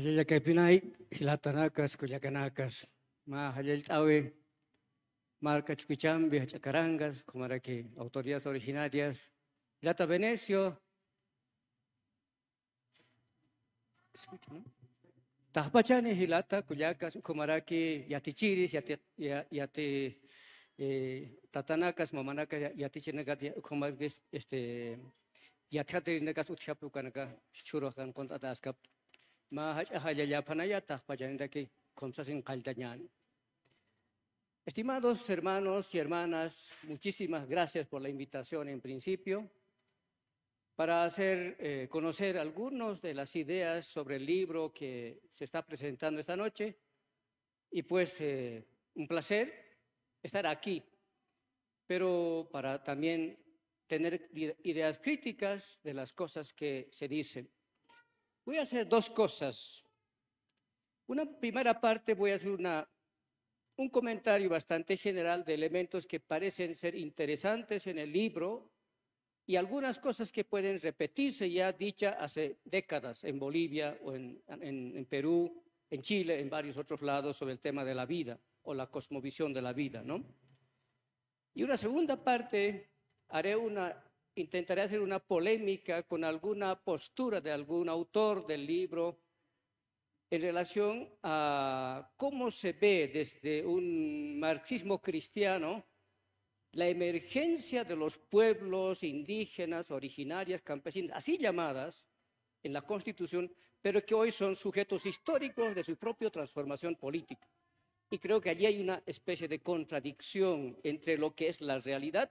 Halil kay Pinay, hilatanakas, kulyakanakas. Ma halil tawe, marca chuquichambi, chacarangas, comaraqui, autoridades originarias. Hilata Venecio. Tajpachani hilata, kulyacas, comaraqui, yatichiris, yati, yati eh, tatanacas, mamanacas, yatichinagas, comarquis, este, yatiatirinegas, utchapucanaca, churrojan, contra ascapto. Estimados hermanos y hermanas, muchísimas gracias por la invitación en principio para hacer eh, conocer algunas de las ideas sobre el libro que se está presentando esta noche. Y pues eh, un placer estar aquí, pero para también tener ideas críticas de las cosas que se dicen. Voy a hacer dos cosas. Una primera parte voy a hacer una, un comentario bastante general de elementos que parecen ser interesantes en el libro y algunas cosas que pueden repetirse ya dicha hace décadas en Bolivia o en, en, Perú, en Chile, en varios otros lados sobre el tema de la vida o la cosmovisión de la vida, ¿no? Y una segunda parte haré una intentaré hacer una polémica con alguna postura de algún autor del libro en relación a cómo se ve desde un marxismo cristiano la emergencia de los pueblos indígenas, originarias, campesinas, así llamadas en la Constitución, pero que hoy son sujetos históricos de su propia transformación política. Y creo que allí hay una especie de contradicción entre lo que es la realidad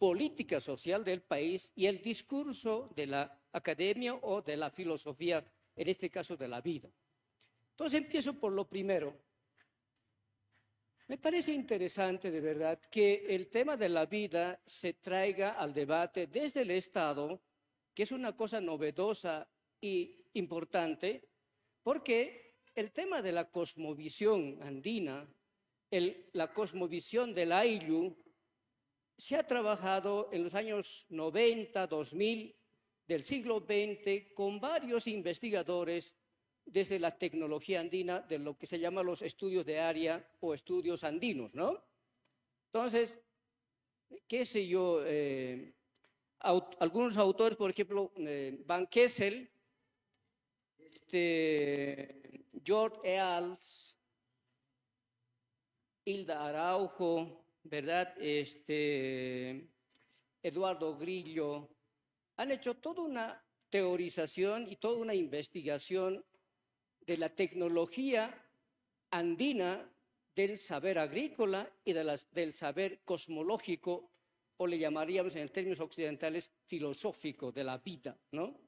política social del país y el discurso de la academia o de la filosofía, en este caso de la vida. Entonces empiezo por lo primero. Me parece interesante de verdad que el tema de la vida se traiga al debate desde el Estado, que es una cosa novedosa y importante, porque el tema de la cosmovisión andina, la cosmovisión del Ayllu, se ha trabajado en los años 90, 2000 del siglo XX con varios investigadores desde la tecnología andina de lo que se llama los estudios de área o estudios andinos, ¿no? Entonces, qué sé yo, eh, algunos autores, por ejemplo, eh, Van Kessel, este, George Eals, Hilda Araujo, ¿verdad? Este, Eduardo Grillo, han hecho toda una teorización y toda una investigación de la tecnología andina del saber agrícola y de las, del saber cosmológico, o le llamaríamos en términos occidentales filosófico de la vida, ¿no?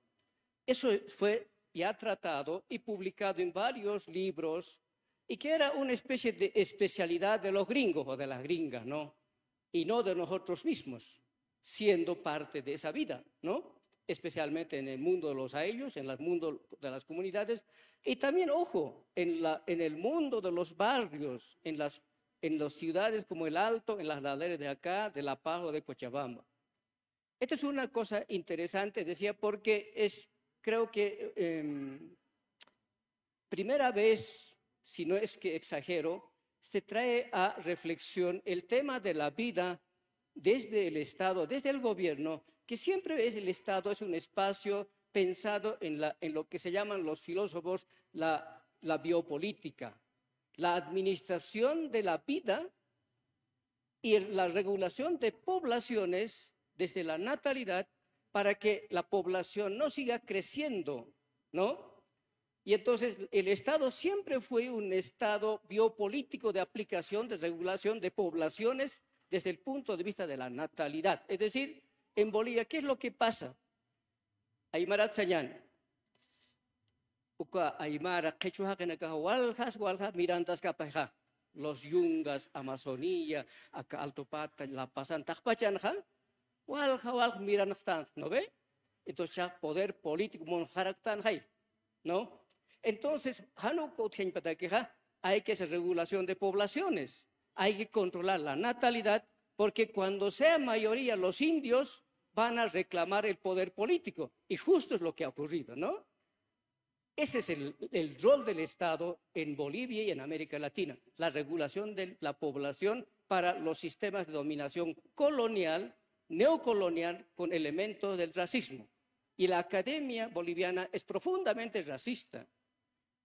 Eso fue ya tratado y publicado en varios libros y que era una especie de especialidad de los gringos o de las gringas, ¿no? Y no de nosotros mismos, siendo parte de esa vida, ¿no? Especialmente en el mundo de los a ellos, en el mundo de las comunidades y también, ojo, en, la, en el mundo de los barrios, en las, en las ciudades como el Alto, en las laderas de acá, de La Paz o de Cochabamba. Esta es una cosa interesante, decía, porque es, creo que em, primera vez si no es que exagero, se trae a reflexión el tema de la vida desde el Estado, desde el gobierno, que siempre es el Estado, es un espacio pensado en, lo que se llaman los filósofos la, la biopolítica, la administración de la vida y la regulación de poblaciones desde la natalidad para que la población no siga creciendo, ¿no? Y entonces el Estado siempre fue un Estado biopolítico de aplicación, de regulación de poblaciones desde el punto de vista de la natalidad. Es decir, en Bolivia, ¿qué es lo que pasa? Aymarat Sañán. Aymara, Quechua, Mirandas, Capajá, Los Yungas, Amazonía, Acá Alto Pata, La Pasan, Tajpachanja. ¿no ve? Entonces, poder político, hay, ¿no? Entonces, hay que hacer regulación de poblaciones, hay que controlar la natalidad, porque cuando sea mayoría los indios van a reclamar el poder político, y justo es lo que ha ocurrido, ¿no? Ese es el, el rol del Estado en Bolivia y en América Latina, la regulación de la población para los sistemas de dominación colonial, neocolonial, con elementos del racismo. Y la academia boliviana es profundamente racista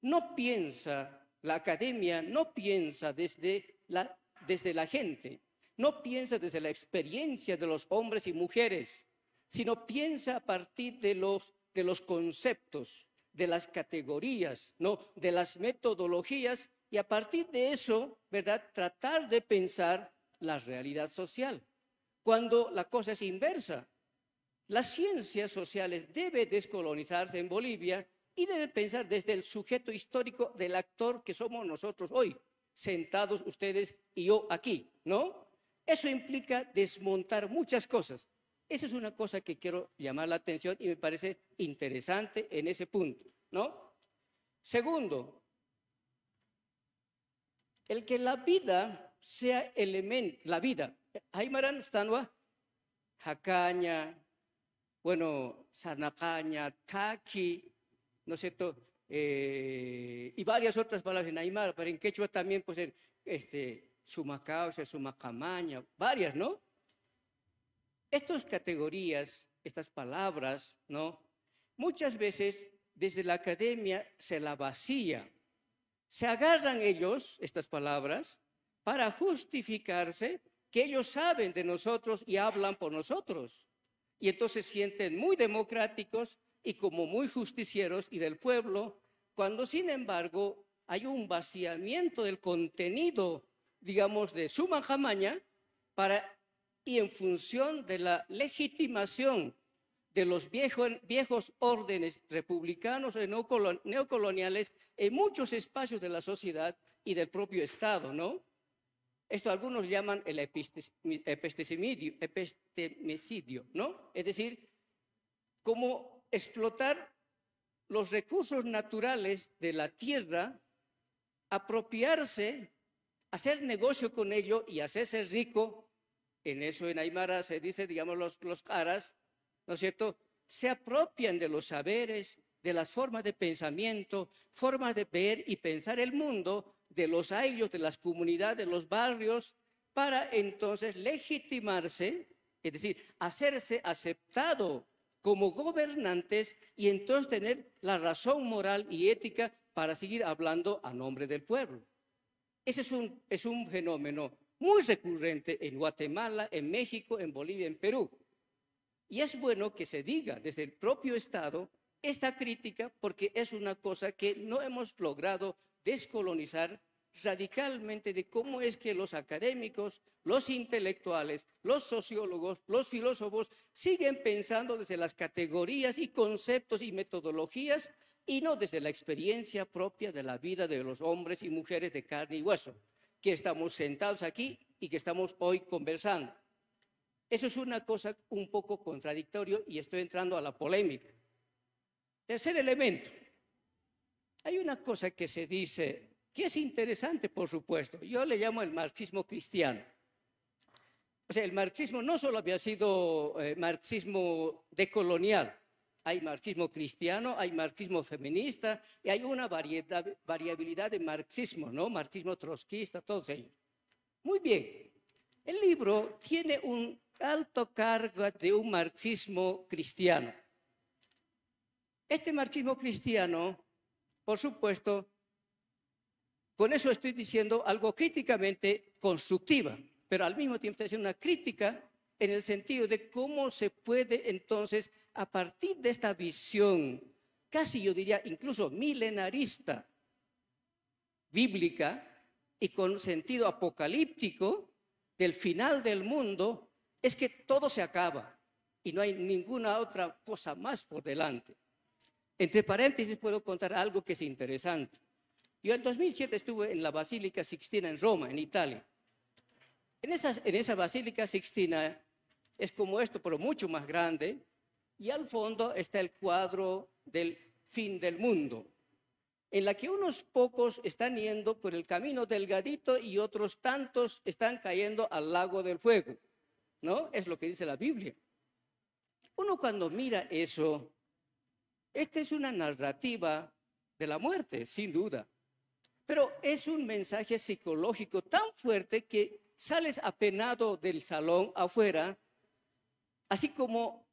no piensa, la academia no piensa desde la, desde la gente, no piensa desde la experiencia de los hombres y mujeres, sino piensa a partir de los, de los conceptos, de las categorías, ¿no? de las metodologías y a partir de eso, ¿verdad? Tratar de pensar la realidad social. Cuando la cosa es inversa, las ciencias sociales debe descolonizarse en Bolivia y debe pensar desde el sujeto histórico del actor que somos nosotros hoy, sentados ustedes y yo aquí, ¿no? Eso implica desmontar muchas cosas. Esa es una cosa que quiero llamar la atención y me parece interesante en ese punto, ¿no? Segundo, el que la vida sea elemento, la vida. maran Stanwa, Jacaña, bueno, Sanapaña, Taki, ¿no es cierto? Eh, y varias otras palabras en Aymara, pero en quechua también, pues, en, este, sumacausa, sumacamaña, varias, ¿no? Estas categorías, estas palabras, ¿no? Muchas veces desde la academia se la vacía. Se agarran ellos, estas palabras, para justificarse que ellos saben de nosotros y hablan por nosotros. Y entonces sienten muy democráticos y como muy justicieros y del pueblo, cuando sin embargo hay un vaciamiento del contenido, digamos, de su manjamaña para y en función de la legitimación de los viejos órdenes republicanos o neocoloniales en muchos espacios de la sociedad y del propio Estado, ¿no? Esto algunos llaman el epistemicidio, ¿no? Es decir, como explotar los recursos naturales de la tierra, apropiarse, hacer negocio con ello y hacerse rico. En eso en Aymara se dice, digamos, los, los caras, ¿no es cierto? Se apropian de los saberes, de las formas de pensamiento, formas de ver y pensar el mundo, de los aires, de las comunidades, de los barrios, para entonces legitimarse, es decir, hacerse aceptado como gobernantes y entonces tener la razón moral y ética para seguir hablando a nombre del pueblo. Ese es un, es un fenómeno muy recurrente en Guatemala, en México, en Bolivia, en Perú. Y es bueno que se diga desde el propio Estado esta crítica porque es una cosa que no hemos logrado descolonizar radicalmente de cómo es que los académicos, los intelectuales, los sociólogos, los filósofos siguen pensando desde las categorías y conceptos y metodologías y no desde la experiencia propia de la vida de los hombres y mujeres de carne y hueso, que estamos sentados aquí y que estamos hoy conversando. Eso es una cosa un poco contradictorio y estoy entrando a la polémica. Tercer elemento. Hay una cosa que se dice que es interesante, por supuesto. Yo le llamo el marxismo cristiano. O sea, el marxismo no solo había sido eh, marxismo decolonial, hay marxismo cristiano, hay marxismo feminista y hay una variedad, variabilidad de marxismo, ¿no? Marxismo trotskista, todo ellos. Muy bien, el libro tiene un alto cargo de un marxismo cristiano. Este marxismo cristiano, por supuesto, con eso estoy diciendo algo críticamente constructiva, pero al mismo tiempo estoy haciendo una crítica en el sentido de cómo se puede entonces, a partir de esta visión, casi yo diría incluso milenarista, bíblica y con sentido apocalíptico del final del mundo, es que todo se acaba y no hay ninguna otra cosa más por delante. Entre paréntesis puedo contar algo que es interesante. Yo en 2007 estuve en la Basílica Sixtina en Roma, en Italia. En, en esa Basílica Sixtina es como esto, pero mucho más grande, y al fondo está el cuadro del fin del mundo, en la que unos pocos están yendo por el camino delgadito y otros tantos están cayendo al lago del fuego. ¿No? Es lo que dice la Biblia. Uno cuando mira eso, esta es una narrativa de la muerte, sin duda. Pero es un mensaje psicológico tan fuerte que sales apenado del salón afuera, así como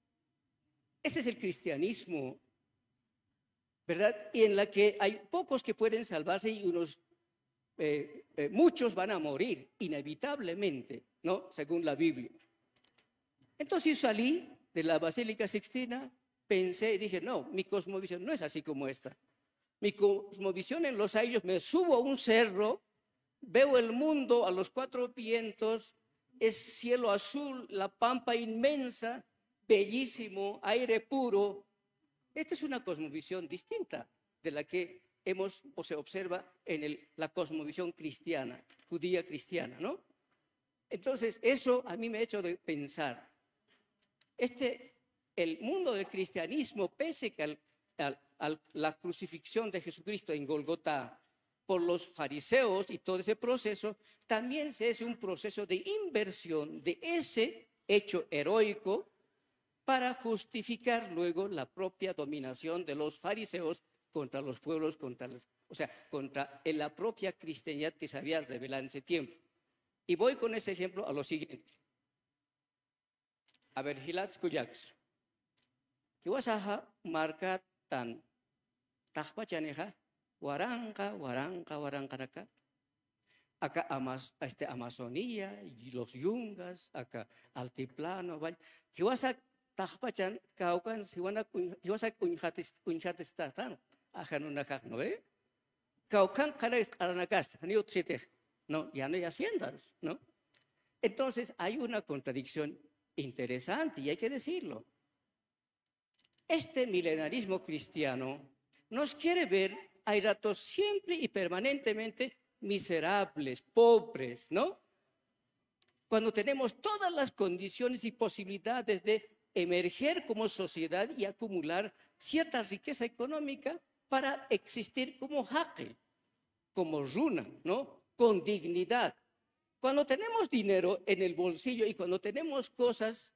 ese es el cristianismo, ¿verdad? Y en la que hay pocos que pueden salvarse y unos, eh, eh, muchos van a morir inevitablemente, ¿no? Según la Biblia. Entonces salí de la Basílica Sixtina, pensé y dije, no, mi cosmovisión no es así como esta mi cosmovisión en los años, me subo a un cerro, veo el mundo a los cuatro vientos, es cielo azul, la pampa inmensa, bellísimo, aire puro. Esta es una cosmovisión distinta de la que hemos o se observa en la cosmovisión cristiana, judía cristiana, ¿no? Entonces, eso a mí me ha hecho de pensar. Este, el mundo del cristianismo, pese que al, la crucifixión de Jesucristo en Golgota por los fariseos y todo ese proceso, también se hace un proceso de inversión de ese hecho heroico para justificar luego la propia dominación de los fariseos contra los pueblos, contra o sea, contra la propia cristianidad que se había revelado en ese tiempo. Y voy con ese ejemplo a lo siguiente. A ver, Hilatz Kuyaks. tan Tahpa chaneja, waranka, Huaranca, Huarancaraca. Acá amas, este, Amazonía, los yungas, acá altiplano, vaya. Hiwasa tahpa chan, caucan, ajan unjatistatan, ajanunajak, ¿no ve? Caucan, caranacasta, ni No, ya no hay haciendas, ¿no? Entonces hay una contradicción interesante y hay que decirlo. Este milenarismo cristiano nos quiere ver ratos siempre y permanentemente miserables, pobres, ¿no? Cuando tenemos todas las condiciones y posibilidades de emerger como sociedad y acumular cierta riqueza económica para existir como jaque, como runa, ¿no? Con dignidad. Cuando tenemos dinero en el bolsillo y cuando tenemos cosas,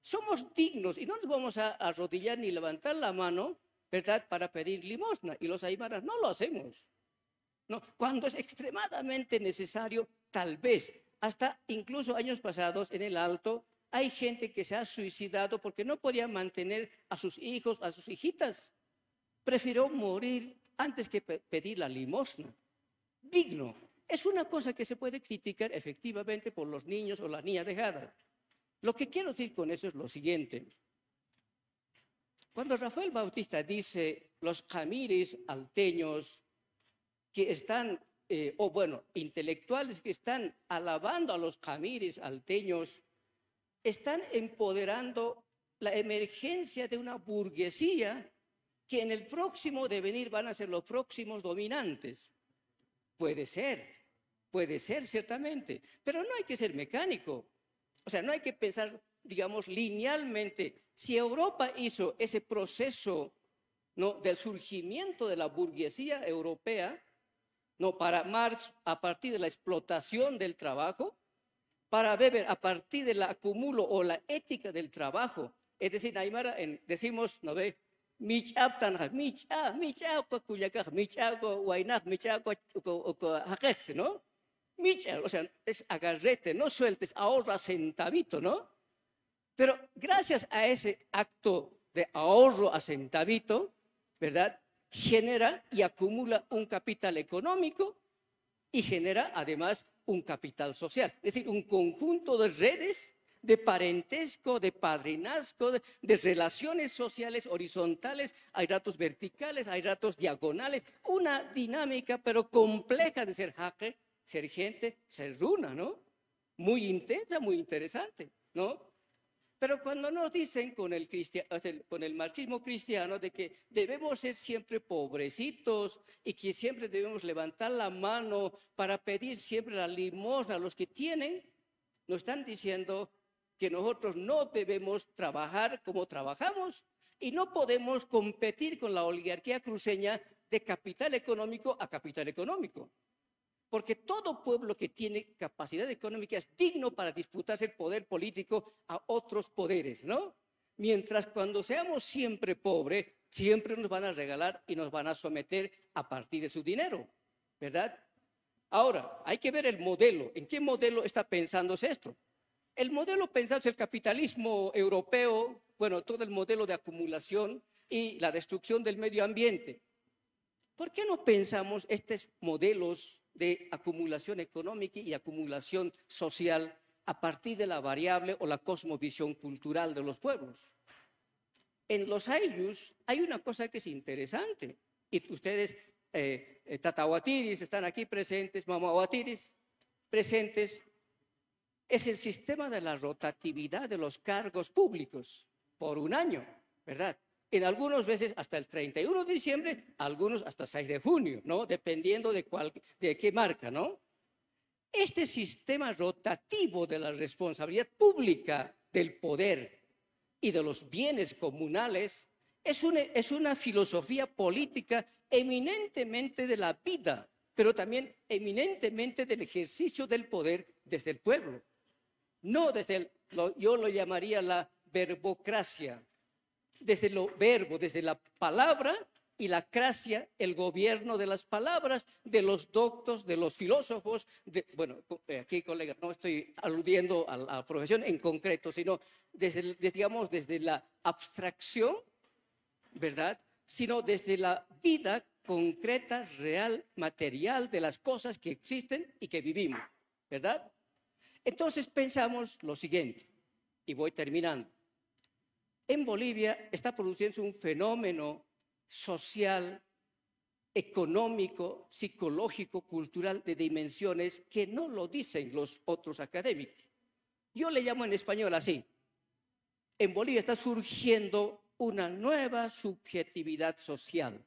somos dignos y no nos vamos a arrodillar ni levantar la mano ¿verdad? Para pedir limosna. Y los aymaras no lo hacemos. No, cuando es extremadamente necesario, tal vez, hasta incluso años pasados en el Alto, hay gente que se ha suicidado porque no podía mantener a sus hijos, a sus hijitas. Prefirió morir antes que pedir la limosna. Digno. Es una cosa que se puede criticar efectivamente por los niños o la niña dejada. Lo que quiero decir con eso es lo siguiente. Cuando Rafael Bautista dice los camiris alteños que están, eh, o bueno, intelectuales que están alabando a los camiris alteños, están empoderando la emergencia de una burguesía que en el próximo devenir van a ser los próximos dominantes. Puede ser, puede ser ciertamente, pero no hay que ser mecánico. O sea, no hay que pensar digamos, linealmente. Si Europa hizo ese proceso ¿no? del surgimiento de la burguesía europea, no para Marx a partir de la explotación del trabajo, para Weber a partir del acumulo o la ética del trabajo. Es decir, Aymara decimos, ¿no ve? o sea, es agarrete, no sueltes, ahorra centavito, ¿no? Pero gracias a ese acto de ahorro a centavito, ¿verdad? Genera y acumula un capital económico y genera además un capital social, es decir, un conjunto de redes de parentesco, de padrinazgo, de, de, relaciones sociales horizontales, hay ratos verticales, hay ratos diagonales, una dinámica pero compleja de ser jaque, ser gente, ser runa, ¿no? Muy intensa, muy interesante, ¿no? Pero cuando nos dicen con el, con el marxismo cristiano de que debemos ser siempre pobrecitos y que siempre debemos levantar la mano para pedir siempre la limosna a los que tienen, nos están diciendo que nosotros no debemos trabajar como trabajamos y no podemos competir con la oligarquía cruceña de capital económico a capital económico porque todo pueblo que tiene capacidad económica es digno para disputarse el poder político a otros poderes, ¿no? Mientras cuando seamos siempre pobres, siempre nos van a regalar y nos van a someter a partir de su dinero, ¿verdad? Ahora, hay que ver el modelo, ¿en qué modelo está pensándose esto? El modelo pensado es el capitalismo europeo, bueno, todo el modelo de acumulación y la destrucción del medio ambiente. ¿Por qué no pensamos estos modelos de acumulación económica y acumulación social a partir de la variable o la cosmovisión cultural de los pueblos. En los ayllus hay una cosa que es interesante, y ustedes, eh, eh están aquí presentes, Mamahuatiris, presentes, es el sistema de la rotatividad de los cargos públicos por un año, ¿verdad? en algunas veces hasta el 31 de diciembre, algunos hasta 6 de junio, ¿no? Dependiendo de, de qué marca, ¿no? Este sistema rotativo de la responsabilidad pública del poder y de los bienes comunales es una, es una filosofía política eminentemente de la vida, pero también eminentemente del ejercicio del poder desde el pueblo. No desde el, yo lo llamaría la verbocracia, desde lo verbo, desde la palabra y la cracia, el gobierno de las palabras, de los doctos, de los filósofos, de, bueno, eh, aquí colega, no estoy aludiendo a la profesión en concreto, sino desde, digamos, desde la abstracción, ¿verdad? Sino desde la vida concreta, real, material de las cosas que existen y que vivimos, ¿verdad? Entonces pensamos lo siguiente, y voy terminando en Bolivia está produciéndose un fenómeno social, económico, psicológico, cultural de dimensiones que no lo dicen los otros académicos. Yo le llamo en español así. En Bolivia está surgiendo una nueva subjetividad social.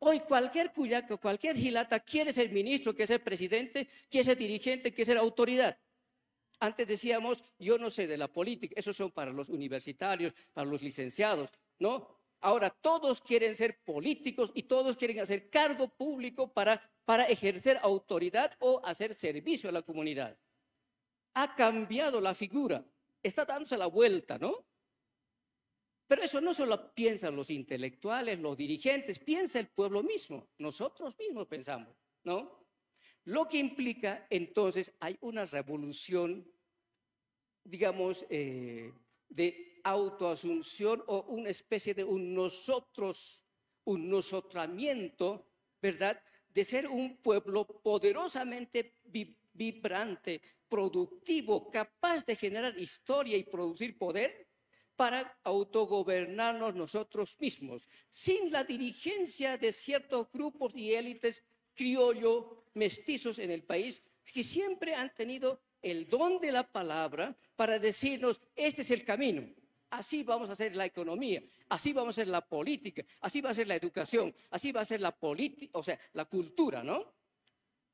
Hoy cualquier cuyaco, cualquier gilata quiere ser ministro, quiere ser presidente, quiere ser dirigente, quiere ser autoridad. Antes decíamos, yo no sé de la política, esos son para los universitarios, para los licenciados, ¿no? Ahora todos quieren ser políticos y todos quieren hacer cargo público para, para ejercer autoridad o hacer servicio a la comunidad. Ha cambiado la figura, está dándose la vuelta, ¿no? Pero eso no solo piensan los intelectuales, los dirigentes, piensa el pueblo mismo, nosotros mismos pensamos, ¿no? Lo que implica entonces hay una revolución, digamos, eh, de autoasunción o una especie de un nosotros, un nosotramiento, ¿verdad? De ser un pueblo poderosamente vibrante, productivo, capaz de generar historia y producir poder para autogobernarnos nosotros mismos, sin la dirigencia de ciertos grupos y élites criollo, mestizos en el país, que siempre han tenido el don de la palabra para decirnos, este es el camino. Así vamos a hacer la economía, así vamos a hacer la política, así va a ser la educación, así va a ser la política, o sea, la cultura, ¿no?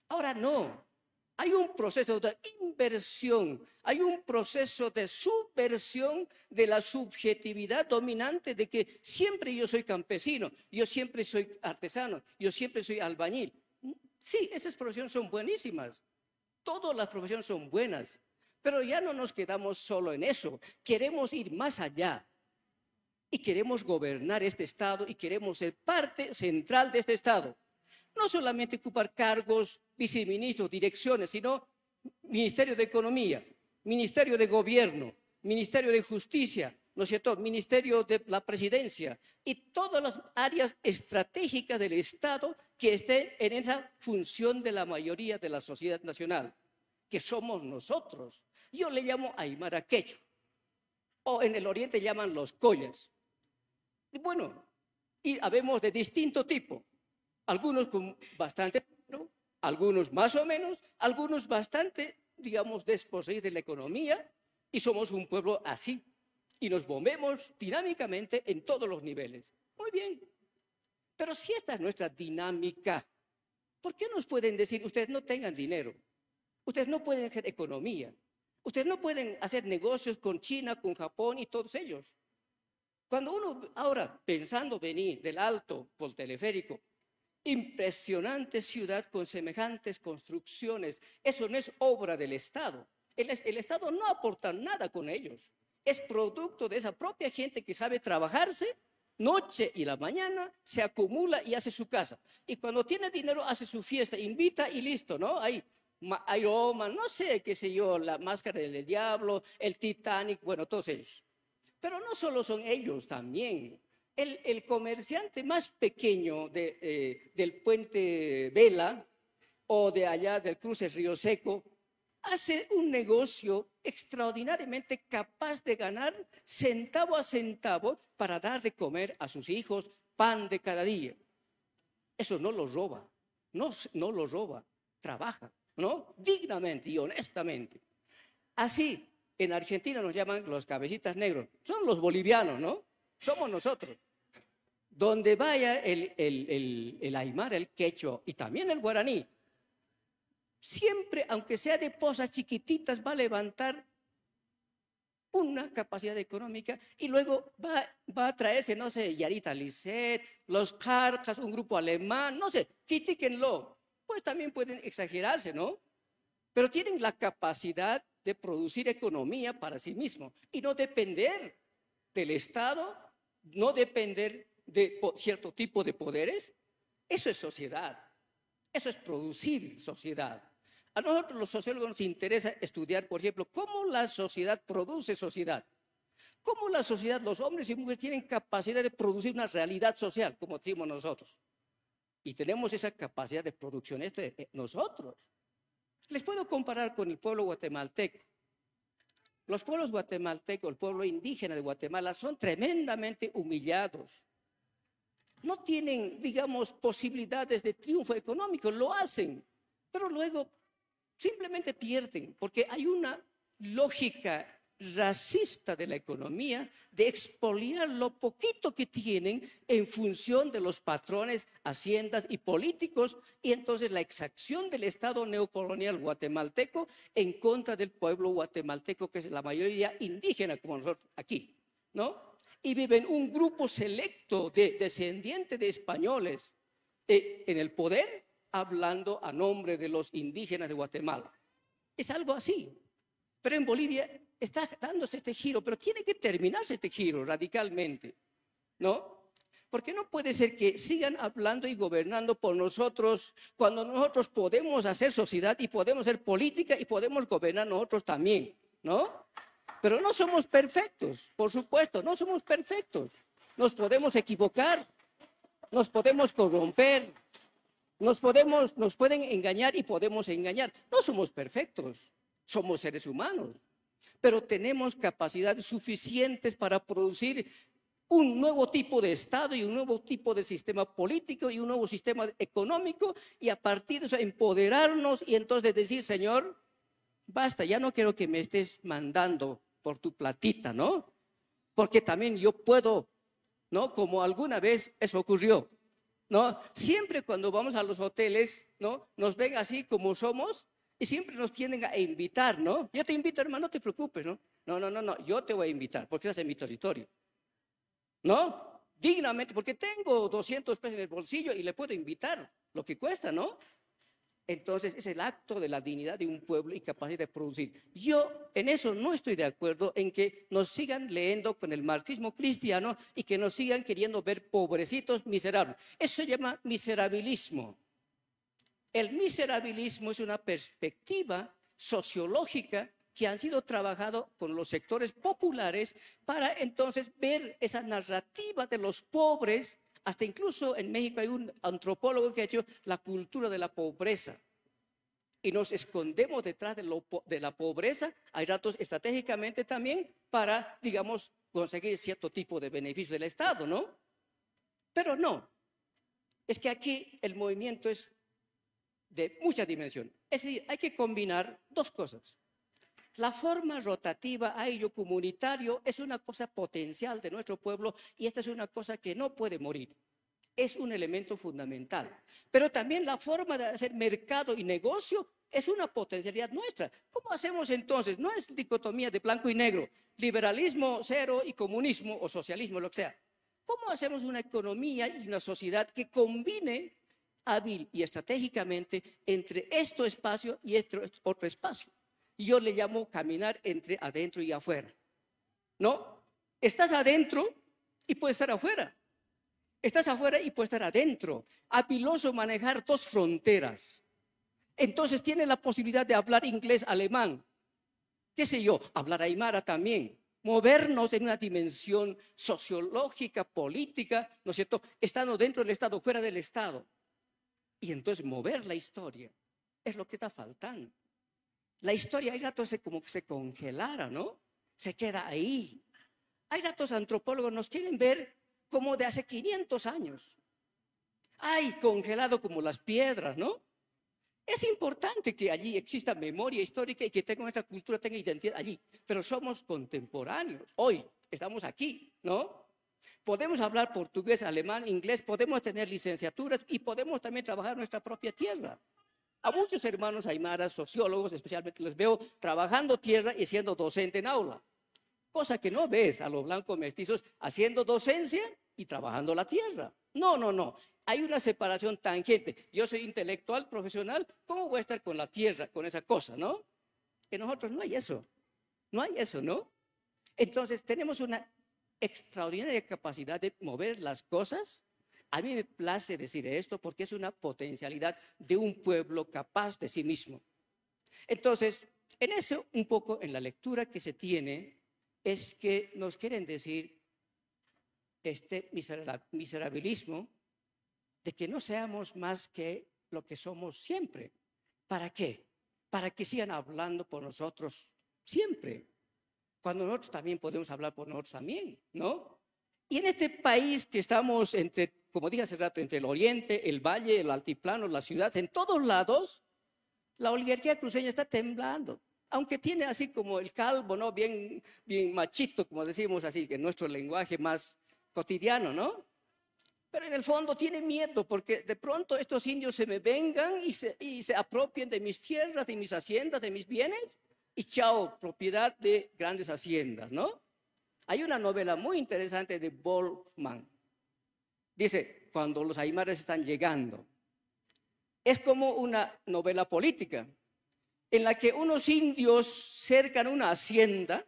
Ahora no. Hay un proceso de inversión, hay un proceso de subversión de la subjetividad dominante de que siempre yo soy campesino, yo siempre soy artesano, yo siempre soy albañil, Sí, esas profesiones son buenísimas. Todas las profesiones son buenas. Pero ya no nos quedamos solo en eso. Queremos ir más allá. Y queremos gobernar este Estado y queremos ser parte central de este Estado. No solamente ocupar cargos, viceministros, direcciones, sino Ministerio de Economía, Ministerio de Gobierno, Ministerio de Justicia, ¿no es cierto? Ministerio de la Presidencia y todas las áreas estratégicas del Estado que esté en esa función de la mayoría de la sociedad nacional, que somos nosotros. Yo le llamo Aymara Quecho, o en el oriente llaman los Collas. Y bueno, y habemos de distinto tipo, algunos con bastante, algunos más o menos, algunos bastante, digamos, desposeídos de la economía, y somos un pueblo así, y nos movemos dinámicamente en todos los niveles. Muy bien, pero si esta es nuestra dinámica, ¿por qué nos pueden decir, ustedes no tengan dinero? Ustedes no pueden hacer economía. Ustedes no pueden hacer negocios con China, con Japón y todos ellos. Cuando uno ahora, pensando venir del alto por teleférico, impresionante ciudad con semejantes construcciones, eso no es obra del Estado. El, el Estado no aporta nada con ellos. Es producto de esa propia gente que sabe trabajarse noche y la mañana, se acumula y hace su casa. Y cuando tiene dinero, hace su fiesta, invita y listo, ¿no? Hay hay Man, no sé, qué sé yo, la máscara del diablo, el Titanic, bueno, todos ellos. Pero no solo son ellos también. El, comerciante más pequeño de, eh, del puente Vela o de allá del cruce Río Seco, hace un negocio extraordinariamente capaz de ganar centavo a centavo para dar de comer a sus hijos pan de cada día. Eso no lo roba, no, no lo roba, trabaja, ¿no? Dignamente y honestamente. Así, en Argentina nos llaman los cabecitas negros, son los bolivianos, ¿no? Somos nosotros. Donde vaya el, el, el, el el quecho y también el guaraní, siempre, aunque sea de posas chiquititas, va a levantar una capacidad económica y luego va, va a traerse, no sé, Yarita Lisset, los Carcas, un grupo alemán, no sé, critiquenlo. Pues también pueden exagerarse, ¿no? Pero tienen la capacidad de producir economía para sí mismos y no depender del Estado, no depender de cierto tipo de poderes. Eso es sociedad, eso es producir sociedad. A nosotros los sociólogos nos interesa estudiar, por ejemplo, cómo la sociedad produce sociedad. Cómo la sociedad, los hombres y mujeres tienen capacidad de producir una realidad social, como decimos nosotros. Y tenemos esa capacidad de producción eh, nosotros. Les puedo comparar con el pueblo guatemalteco. Los pueblos guatemaltecos, el pueblo indígena de Guatemala, son tremendamente humillados. No tienen, digamos, posibilidades de triunfo económico, lo hacen, pero luego simplemente pierden, porque hay una lógica racista de la economía de expoliar lo poquito que tienen en función de los patrones, haciendas y políticos, y entonces la exacción del Estado neocolonial guatemalteco en contra del pueblo guatemalteco, que es la mayoría indígena como nosotros aquí, ¿no? Y viven un grupo selecto de descendientes de españoles eh, en el poder hablando a nombre de los indígenas de Guatemala. Es algo así. Pero en Bolivia está dándose este giro, pero tiene que terminarse este giro radicalmente, ¿no? Porque no puede ser que sigan hablando y gobernando por nosotros cuando nosotros podemos hacer sociedad y podemos ser política y podemos gobernar nosotros también, ¿no? Pero no somos perfectos, por supuesto, no somos perfectos. Nos podemos equivocar, nos podemos corromper, nos, podemos, nos pueden engañar y podemos engañar. No somos perfectos, somos seres humanos, pero tenemos capacidades suficientes para producir un nuevo tipo de Estado y un nuevo tipo de sistema político y un nuevo sistema económico y a partir de eso empoderarnos y entonces decir, Señor, basta, ya no quiero que me estés mandando por tu platita, ¿no? Porque también yo puedo, ¿no? Como alguna vez eso ocurrió. ¿no? Siempre cuando vamos a los hoteles, ¿no? Nos ven así como somos y siempre nos tienden a invitar, ¿no? Yo te invito, hermano, no te preocupes, ¿no? No, no, no, no, yo te voy a invitar porque estás en mi territorio, ¿no? Dignamente, porque tengo 200 pesos en el bolsillo y le puedo invitar lo que cuesta, ¿no? entonces es el acto de la dignidad de un pueblo y capacidad de producir. Yo en eso no estoy de acuerdo en que nos sigan leyendo con el marxismo cristiano y que nos sigan queriendo ver pobrecitos miserables. Eso se llama miserabilismo. El miserabilismo es una perspectiva sociológica que han sido trabajado con los sectores populares para entonces ver esa narrativa de los pobres hasta incluso en México hay un antropólogo que ha hecho la cultura de la pobreza. Y nos escondemos detrás de, la pobreza, hay datos estratégicamente también, para, digamos, conseguir cierto tipo de beneficio del Estado, ¿no? Pero no. Es que aquí el movimiento es de mucha dimensión. Es decir, hay que combinar dos cosas. La forma rotativa a ello comunitario es una cosa potencial de nuestro pueblo y esta es una cosa que no puede morir. Es un elemento fundamental. Pero también la forma de hacer mercado y negocio es una potencialidad nuestra. ¿Cómo hacemos entonces? No es dicotomía de blanco y negro, liberalismo cero y comunismo o socialismo, lo que sea. ¿Cómo hacemos una economía y una sociedad que combine hábil y estratégicamente entre este espacio y otro espacio? y yo le llamo caminar entre adentro y afuera. ¿No? Estás adentro y puedes estar afuera. Estás afuera y puedes estar adentro. Apiloso manejar dos fronteras. Entonces tiene la posibilidad de hablar inglés, alemán, qué sé yo, hablar aymara también. Movernos en una dimensión sociológica, política, ¿no es cierto? Estando dentro del Estado, fuera del Estado. Y entonces mover la historia es lo que está faltando la historia hay datos como que se congelara, ¿no? Se queda ahí. Hay ratos antropólogos nos quieren ver como de hace 500 años. Ay, congelado como las piedras, ¿no? Es importante que allí exista memoria histórica y que tenga nuestra cultura, tenga identidad allí, pero somos contemporáneos. Hoy estamos aquí, ¿no? Podemos hablar portugués, alemán, inglés, podemos tener licenciaturas y podemos también trabajar nuestra propia tierra a muchos hermanos aymaras, sociólogos, especialmente los veo trabajando tierra y siendo docente en aula. Cosa que no ves a los blancos mestizos haciendo docencia y trabajando la tierra. No, no, no. Hay una separación tangente. Yo soy intelectual, profesional. ¿Cómo voy a estar con la tierra, con esa cosa, no? En nosotros no hay eso. No hay eso, ¿no? Entonces tenemos una extraordinaria capacidad de mover las cosas a mí me place decir esto porque es una potencialidad de un pueblo capaz de sí mismo. Entonces, en eso, un poco en la lectura que se tiene, es que nos quieren decir este miserabilismo de que no seamos más que lo que somos siempre. ¿Para qué? Para que sigan hablando por nosotros siempre, cuando nosotros también podemos hablar por nosotros también, ¿no? Y en este país que estamos entre como dije hace rato, entre el oriente, el valle, el altiplano, las ciudad, en todos lados, la oligarquía cruceña está temblando. Aunque tiene así como el calvo, ¿no? Bien, bien machito, como decimos así, en nuestro lenguaje más cotidiano, ¿no? Pero en el fondo tiene miedo porque de pronto estos indios se me vengan y se, y se apropien de mis tierras, de mis haciendas, de mis bienes y chao, propiedad de grandes haciendas, ¿no? Hay una novela muy interesante de Wolfman. Dice, cuando los aymares están llegando. Es como una novela política en la que unos indios cercan una hacienda,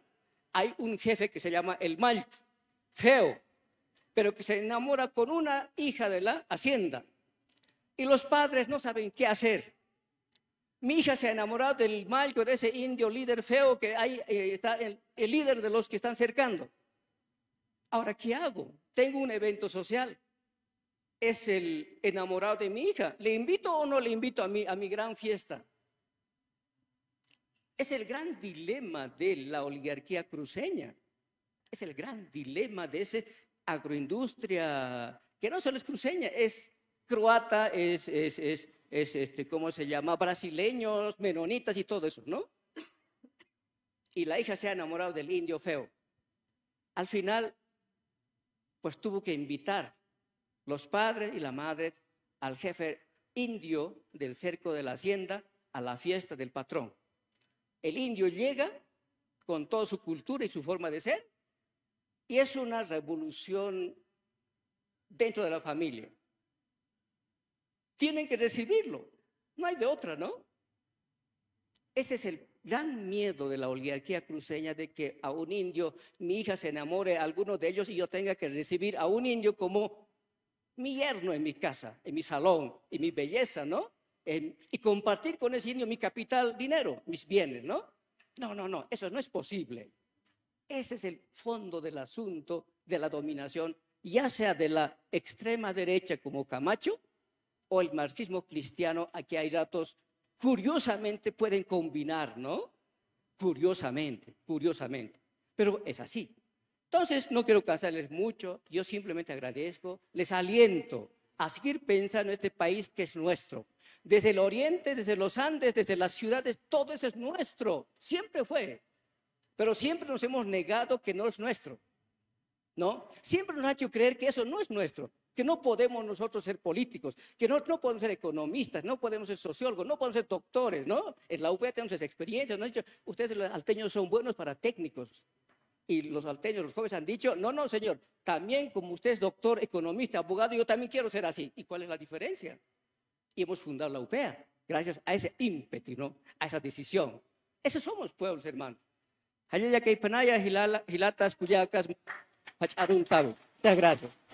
hay un jefe que se llama el mal, feo, pero que se enamora con una hija de la hacienda. Y los padres no saben qué hacer. Mi hija se ha enamorado del Malco, de ese indio líder feo que hay, eh, está el líder de los que están cercando. Ahora, ¿qué hago? Tengo un evento social es el enamorado de mi hija. ¿Le invito o no le invito a mi, a mi gran fiesta? Es el gran dilema de la oligarquía cruceña. Es el gran dilema de esa agroindustria, que no solo es cruceña, es croata, es, es, este, ¿cómo se llama? Brasileños, menonitas y todo eso, ¿no? Y la hija se ha enamorado del indio feo. Al final, pues tuvo que invitar los padres y la madre al jefe indio del cerco de la hacienda a la fiesta del patrón. El indio llega con toda su cultura y su forma de ser y es una revolución dentro de la familia. Tienen que recibirlo, no hay de otra, ¿no? Ese es el gran miedo de la oligarquía cruceña de que a un indio mi hija se enamore a alguno de ellos y yo tenga que recibir a un indio como mi yerno en mi casa, en mi salón, en mi belleza, ¿no? y compartir con ese niño mi capital, dinero, mis bienes, ¿no? No, no, no, eso no es posible. Ese es el fondo del asunto de la dominación, ya sea de la extrema derecha como Camacho o el marxismo cristiano, aquí hay datos curiosamente pueden combinar, ¿no? Curiosamente, curiosamente. Pero es así. Entonces, no quiero cansarles mucho, yo simplemente agradezco, les aliento a seguir pensando en este país que es nuestro. Desde el oriente, desde los Andes, desde las ciudades, todo eso es nuestro, siempre fue. Pero siempre nos hemos negado que no es nuestro, ¿no? Siempre nos ha hecho creer que eso no es nuestro, que no podemos nosotros ser políticos, que no, podemos ser economistas, no podemos ser sociólogos, no podemos ser doctores, ¿no? En la UPA tenemos esa experiencia, nos han dicho, ustedes los alteños son buenos para técnicos, y los salteños, los jóvenes han dicho, no, no, señor, también como usted es doctor, economista, abogado, yo también quiero ser así. ¿Y cuál es la diferencia? Y hemos fundado la UPEA, gracias a ese ímpetu, ¿no? A esa decisión. Esos somos pueblos, hermanos. hay panaya, Gilatas, Cuyacas, Pacharun, Muchas gracias.